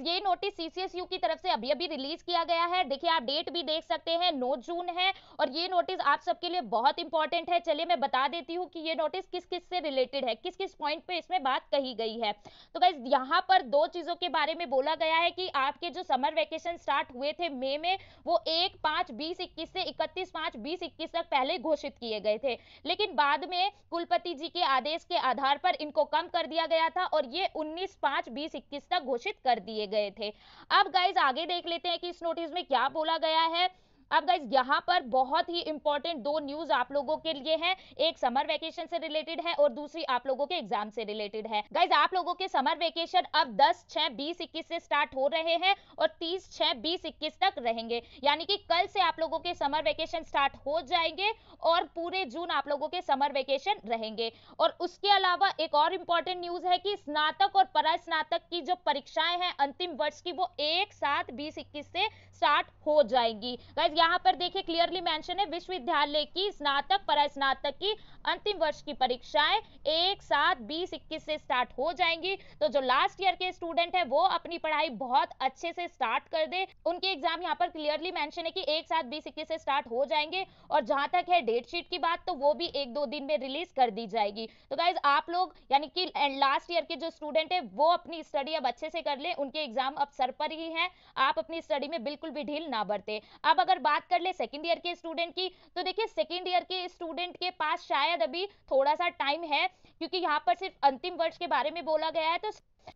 guys ये notice CCSU की तरफ से अभी अभी रिलीज किया गया है देखिए आप डेट भी देख सकते हैं नौ जून है और ये नोटिस आप सबके लिए बहुत इंपॉर्टेंट है चलिए मैं बता देती हूँ कि ये नोटिस किस किस से रिलेटेड है किस किस पॉइंट पे इसमें बात कही गई है तो गाइज यहाँ पर दो चीजों के बारे में बोला गया है कि आपके जो समर वेकेशन स्टार्ट हुए थे मई में वो एक पांच बीस इक्कीस से इकतीस पांच बीस इक्कीस तक पहले घोषित किए गए थे लेकिन बाद में कुलपति जी के आदेश के आधार पर इनको कम कर दिया गया था और ये उन्नीस पांच बीस इक्कीस तक घोषित कर दिए गए थे अब गाइज आगे देख लेते हैं कि इस नोटिस में क्या बोला गया है अब गाइज यहाँ पर बहुत ही इंपॉर्टेंट दो न्यूज आप लोगों के लिए है एक समर वेकेशन से रिलेटेड है और दूसरी आप लोगों के एग्जाम से रिलेटेड है गाइज आप लोगों के समर वेकेशन अब दस छह बीस इक्कीस से स्टार्ट हो रहे हैं और तीस छह बीस इक्कीस तक रहेंगे यानी कि कल से आप लोगों के समर वेकेशन स्टार्ट हो जाएंगे और पूरे जून आप लोगों के समर वेकेशन रहेंगे और उसके अलावा एक और इंपॉर्टेंट न्यूज है कि स्नातक और स्नातक की जो परीक्षाएं हैं अंतिम वर्ष की वो एक सात बीस इक्कीस से स्टार्ट हो जाएंगी गाइज यहाँ पर देखिए क्लियरली मेंशन है विश्वविद्यालय की स्नातक पर स्नातक की अंतिम वर्ष की परीक्षाएं एक सात बीस इक्कीस से स्टार्ट हो जाएंगी तो जो लास्ट ईयर के स्टूडेंट है वो अपनी पढ़ाई बहुत अच्छे से स्टार्ट कर दे उनके एग्जाम यहाँ पर क्लियरली मैंशन है की एक सात बीस इक्कीस से स्टार्ट हो जाएंगे और जहां तक है डेट शीट की बात तो वो भी एक दो दिन में रिलीज कर दी जाएगी तो गाइज आप लोग यानी कि लास्ट ईयर के जो स्टूडेंट है वो अपनी स्टडी अब अच्छे से कर ले उनके एग्जाम अब सर पर ही है आप अपनी स्टडी में बिल्कुल भी ढील ना बरते अब अगर बात कर ले सेकेंड ईयर के स्टूडेंट की तो देखिए सेकेंड ईयर के स्टूडेंट के पास शायद अभी थोड़ा सा टाइम है क्योंकि यहाँ पर सिर्फ अंतिम वर्ष के बारे में बोला गया है तो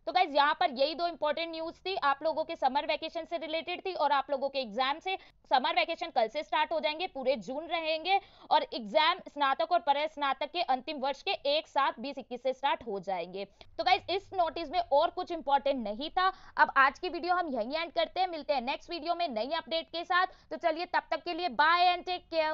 तो गाइज यहाँ पर यही दो इंपॉर्टेंट न्यूज थी आप लोगों के समर वैकेशन से रिलेटेड थी और आप लोगों के एग्जाम से समर वैकेशन कल से स्टार्ट हो जाएंगे पूरे जून रहेंगे और एग्जाम स्नातक और पर स्नातक के अंतिम वर्ष के एक साथ बीस इक्कीस से स्टार्ट हो जाएंगे तो गाइज इस नोटिस में और कुछ इंपॉर्टेंट नहीं था अब आज की वीडियो हम यही एंड करते हैं मिलते हैं नेक्स्ट वीडियो में नई अपडेट के साथ तो चलिए तब तक के लिए बाय एंड टेक केयर